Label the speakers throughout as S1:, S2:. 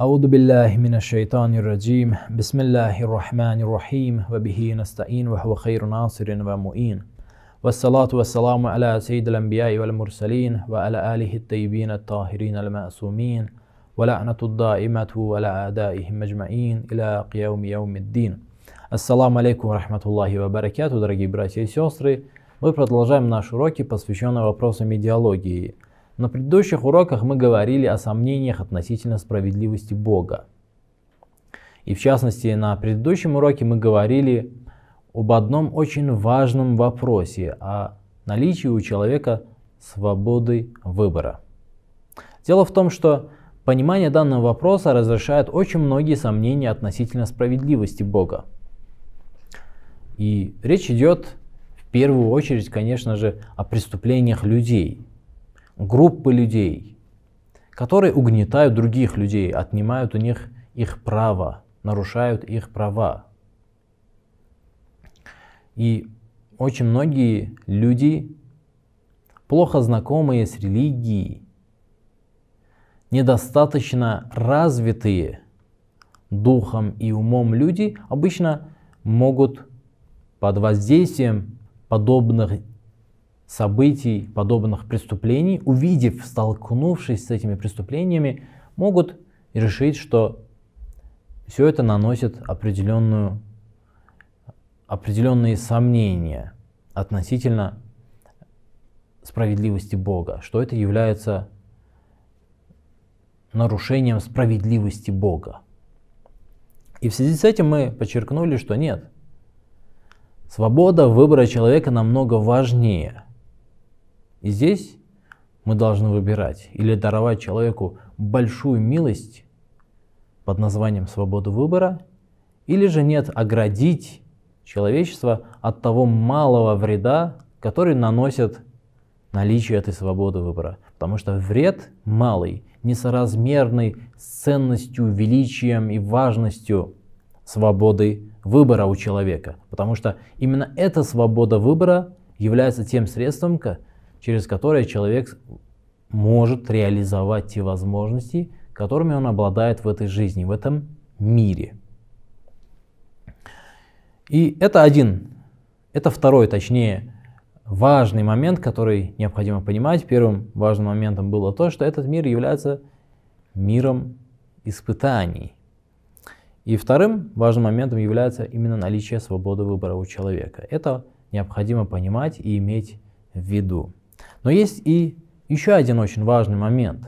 S1: أعوذ بالله من الشيطان الرجيم بسم الله الرحمن الرحيم وبه نستعين وهو خير ناصر ومؤين والصلاة والسلام على سيد الأنبياء والمرسلين وعلى آله الطيبين الطاهرين المأسومين ولعنة الدائمة على أعدائهم مجمعين إلى قيام يوم الدين السلام عليكم ورحمة الله وبركاته дорогие братья и сестры. Мы продолжаем наши уроки, посвященные вопросам идеологии. На предыдущих уроках мы говорили о сомнениях относительно справедливости Бога. И в частности, на предыдущем уроке мы говорили об одном очень важном вопросе, о наличии у человека свободы выбора. Дело в том, что понимание данного вопроса разрешает очень многие сомнения относительно справедливости Бога. И речь идет в первую очередь, конечно же, о преступлениях людей – группы людей, которые угнетают других людей, отнимают у них их право, нарушают их права. И очень многие люди, плохо знакомые с религией, недостаточно развитые духом и умом люди обычно могут под воздействием подобных событий, подобных преступлений, увидев, столкнувшись с этими преступлениями, могут решить, что все это наносит определенную, определенные сомнения относительно справедливости Бога, что это является нарушением справедливости Бога. И в связи с этим мы подчеркнули, что нет, свобода выбора человека намного важнее – и здесь мы должны выбирать или даровать человеку большую милость под названием свободу выбора, или же нет, оградить человечество от того малого вреда, который наносит наличие этой свободы выбора. Потому что вред малый, несоразмерный с ценностью, величием и важностью свободы выбора у человека. Потому что именно эта свобода выбора является тем средством, через которое человек может реализовать те возможности, которыми он обладает в этой жизни, в этом мире. И это один, это второй, точнее, важный момент, который необходимо понимать. Первым важным моментом было то, что этот мир является миром испытаний. И вторым важным моментом является именно наличие свободы выбора у человека. Это необходимо понимать и иметь в виду. Но есть и еще один очень важный момент,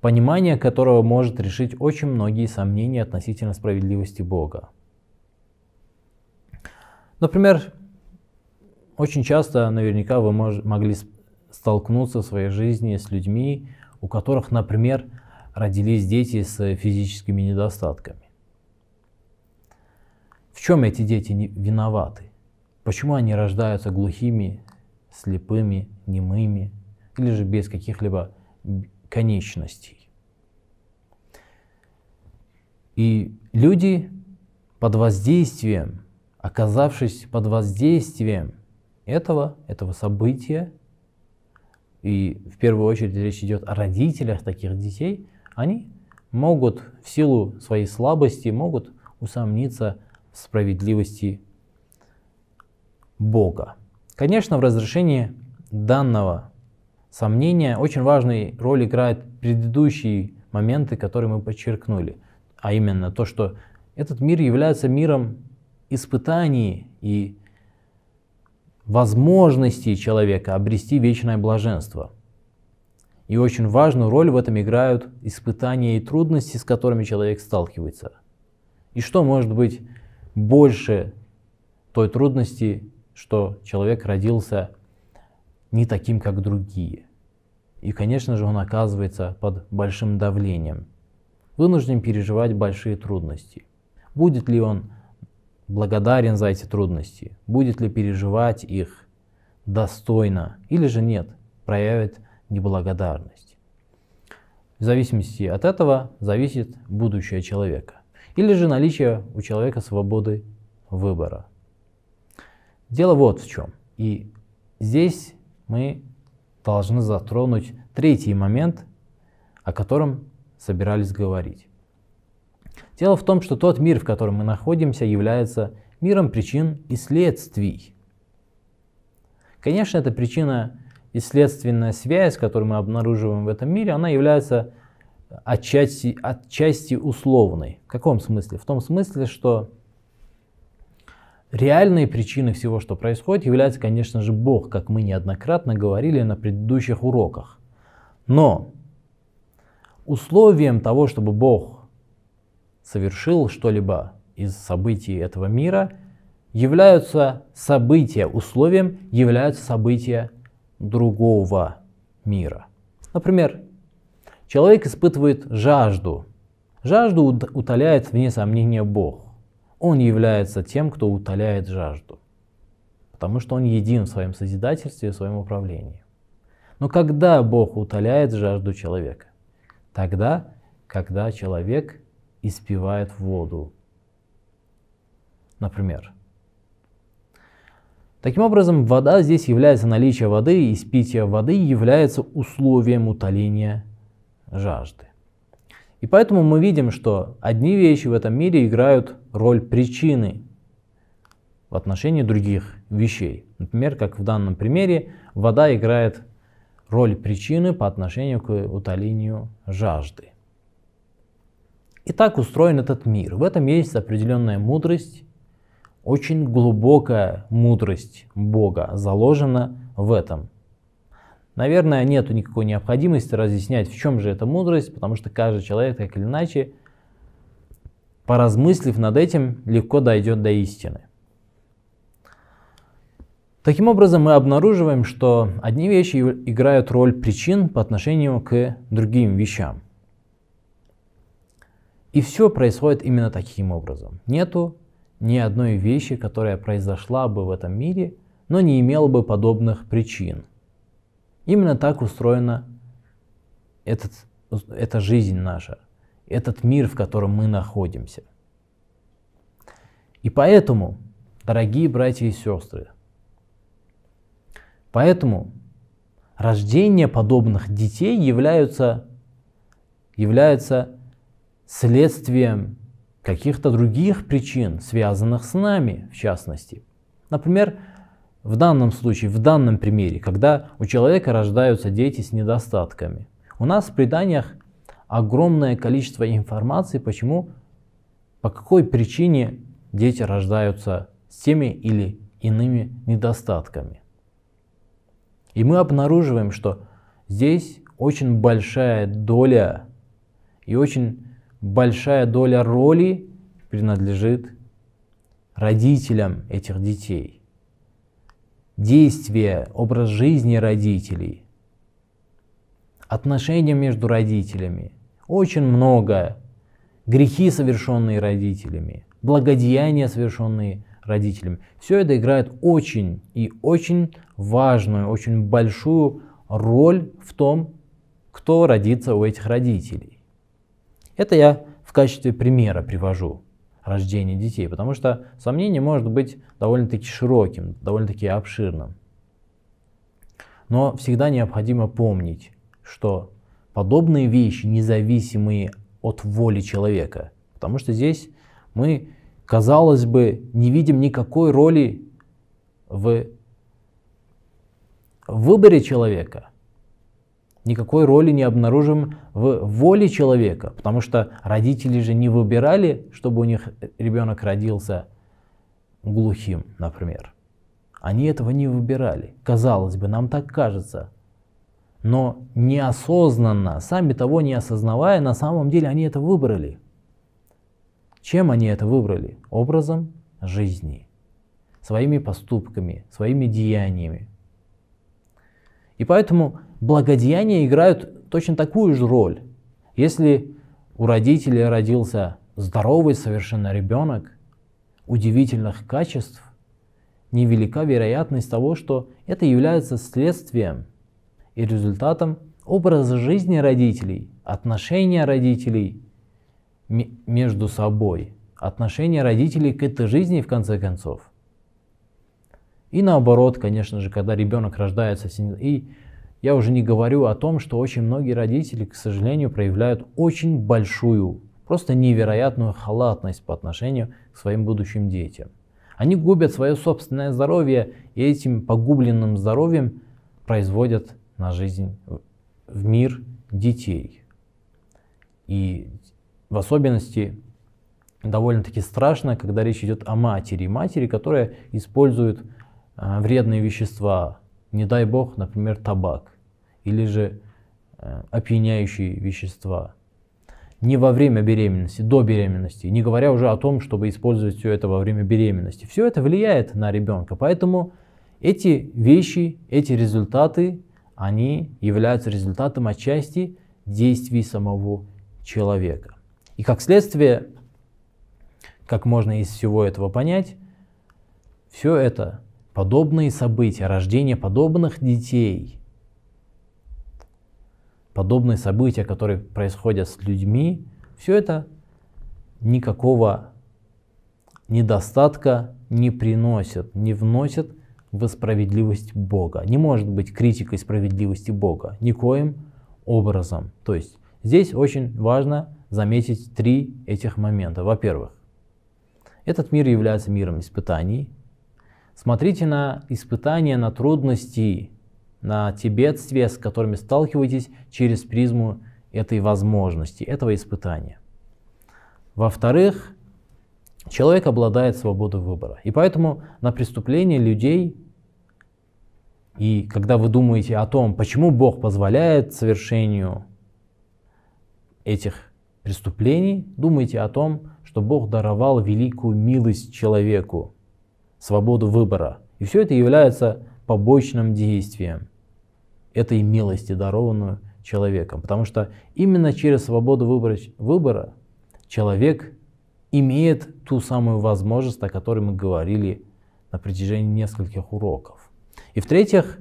S1: понимание которого может решить очень многие сомнения относительно справедливости Бога. Например, очень часто наверняка вы могли столкнуться в своей жизни с людьми, у которых, например, родились дети с физическими недостатками. В чем эти дети виноваты? Почему они рождаются глухими, слепыми, немыми или же без каких-либо конечностей. И люди под воздействием, оказавшись под воздействием этого, этого события, и в первую очередь речь идет о родителях таких детей, они могут в силу своей слабости, могут усомниться в справедливости Бога. Конечно, в разрешении данного сомнения очень важную роль играют предыдущие моменты, которые мы подчеркнули, а именно то, что этот мир является миром испытаний и возможностей человека обрести вечное блаженство. И очень важную роль в этом играют испытания и трудности, с которыми человек сталкивается. И что может быть больше той трудности, что человек родился не таким, как другие. И, конечно же, он оказывается под большим давлением, вынужден переживать большие трудности. Будет ли он благодарен за эти трудности, будет ли переживать их достойно или же нет, проявит неблагодарность. В зависимости от этого зависит будущее человека или же наличие у человека свободы выбора. Дело вот в чем. И здесь мы должны затронуть третий момент, о котором собирались говорить. Дело в том, что тот мир, в котором мы находимся, является миром причин и следствий. Конечно, эта причина и следственная связь, которую мы обнаруживаем в этом мире, она является отчасти, отчасти условной. В каком смысле? В том смысле, что Реальной причиной всего, что происходит, является, конечно же, Бог, как мы неоднократно говорили на предыдущих уроках. Но условием того, чтобы Бог совершил что-либо из событий этого мира, являются события, условием являются события другого мира. Например, человек испытывает жажду. Жажду утоляет, вне сомнения, Бог он является тем, кто утоляет жажду, потому что он един в своем созидательстве и в своем управлении. Но когда Бог утоляет жажду человека? Тогда, когда человек испивает воду. Например. Таким образом, вода здесь является наличие воды, и испитие воды является условием утоления жажды. И поэтому мы видим, что одни вещи в этом мире играют роль причины в отношении других вещей. Например, как в данном примере, вода играет роль причины по отношению к утолению жажды. И так устроен этот мир. В этом есть определенная мудрость, очень глубокая мудрость Бога заложена в этом. Наверное, нет никакой необходимости разъяснять, в чем же эта мудрость, потому что каждый человек так или иначе – Поразмыслив над этим, легко дойдет до истины. Таким образом, мы обнаруживаем, что одни вещи играют роль причин по отношению к другим вещам. И все происходит именно таким образом. Нету ни одной вещи, которая произошла бы в этом мире, но не имела бы подобных причин. Именно так устроена этот, эта жизнь наша – этот мир, в котором мы находимся. И поэтому, дорогие братья и сестры, поэтому рождение подобных детей является, является следствием каких-то других причин, связанных с нами, в частности. Например, в данном случае, в данном примере, когда у человека рождаются дети с недостатками. У нас в преданиях огромное количество информации, почему, по какой причине дети рождаются с теми или иными недостатками. И мы обнаруживаем, что здесь очень большая доля и очень большая доля роли принадлежит родителям этих детей. Действия, образ жизни родителей, отношения между родителями – очень многое. Грехи, совершенные родителями, благодеяния, совершенные родителями. Все это играет очень и очень важную, очень большую роль в том, кто родится у этих родителей. Это я в качестве примера привожу рождение детей, потому что сомнение может быть довольно-таки широким, довольно-таки обширным. Но всегда необходимо помнить, что подобные вещи, независимые от воли человека. Потому что здесь мы, казалось бы, не видим никакой роли в выборе человека. Никакой роли не обнаружим в воле человека, потому что родители же не выбирали, чтобы у них ребенок родился глухим, например. Они этого не выбирали. Казалось бы, нам так кажется – но неосознанно, сами того не осознавая, на самом деле они это выбрали. Чем они это выбрали? Образом жизни, своими поступками, своими деяниями. И поэтому благодеяния играют точно такую же роль. Если у родителей родился здоровый совершенно ребенок, удивительных качеств, невелика вероятность того, что это является следствием и результатом образ жизни родителей, отношения родителей между собой, отношения родителей к этой жизни в конце концов. И наоборот, конечно же, когда ребенок рождается, и я уже не говорю о том, что очень многие родители, к сожалению, проявляют очень большую, просто невероятную халатность по отношению к своим будущим детям. Они губят свое собственное здоровье и этим погубленным здоровьем производят на жизнь, в мир детей. И в особенности довольно-таки страшно, когда речь идет о матери. Матери, которая использует э, вредные вещества, не дай бог, например, табак или же э, опьяняющие вещества. Не во время беременности, до беременности, не говоря уже о том, чтобы использовать все это во время беременности. Все это влияет на ребенка, поэтому эти вещи, эти результаты они являются результатом отчасти действий самого человека. И как следствие, как можно из всего этого понять, все это подобные события, рождение подобных детей, подобные события, которые происходят с людьми, все это никакого недостатка не приносит, не вносит в справедливость Бога. Не может быть критикой справедливости Бога никоим образом. То есть здесь очень важно заметить три этих момента. Во-первых, этот мир является миром испытаний. Смотрите на испытания, на трудности, на те бедствия, с которыми сталкиваетесь через призму этой возможности, этого испытания. Во-вторых, человек обладает свободой выбора. И поэтому на преступление людей и когда вы думаете о том, почему Бог позволяет совершению этих преступлений, думайте о том, что Бог даровал великую милость человеку, свободу выбора. И все это является побочным действием этой милости, дарованную человеком. Потому что именно через свободу выбора, выбора человек имеет ту самую возможность, о которой мы говорили на протяжении нескольких уроков. И в-третьих,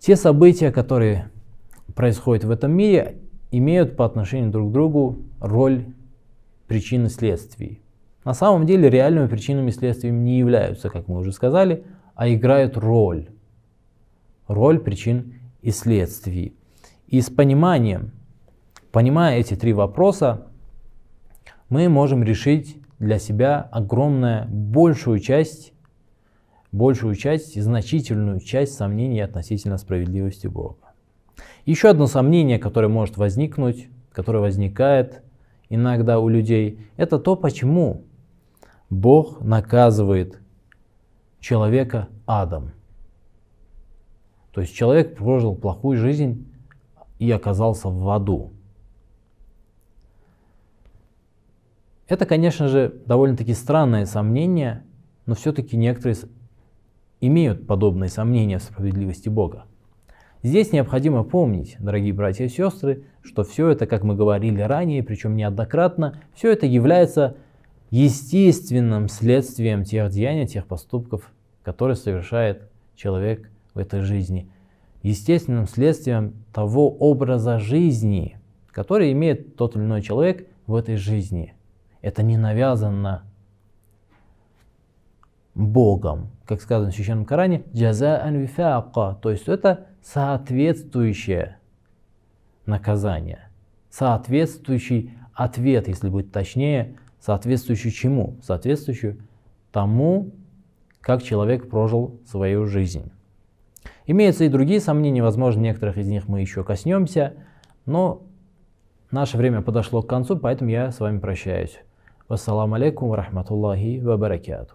S1: те события, которые происходят в этом мире, имеют по отношению друг к другу роль причины следствий. На самом деле реальными причинами и следствиями не являются, как мы уже сказали, а играют роль. Роль причин и следствий. И с пониманием, понимая эти три вопроса, мы можем решить для себя огромную, большую часть большую часть, и значительную часть сомнений относительно справедливости Бога. Еще одно сомнение, которое может возникнуть, которое возникает иногда у людей, это то, почему Бог наказывает человека адом. То есть человек прожил плохую жизнь и оказался в аду. Это, конечно же, довольно-таки странное сомнение, но все-таки некоторые имеют подобные сомнения в справедливости Бога. Здесь необходимо помнить, дорогие братья и сестры, что все это, как мы говорили ранее, причем неоднократно, все это является естественным следствием тех деяний, тех поступков, которые совершает человек в этой жизни. Естественным следствием того образа жизни, который имеет тот или иной человек в этой жизни. Это не навязано Богом. Как сказано в Священном Коране, джаза анвифака, то есть это соответствующее наказание, соответствующий ответ, если быть точнее, соответствующий чему? Соответствующий тому, как человек прожил свою жизнь. Имеются и другие сомнения, возможно, некоторых из них мы еще коснемся, но наше время подошло к концу, поэтому я с вами прощаюсь. Вассаламу алейкум, рахматуллахи вабаракату.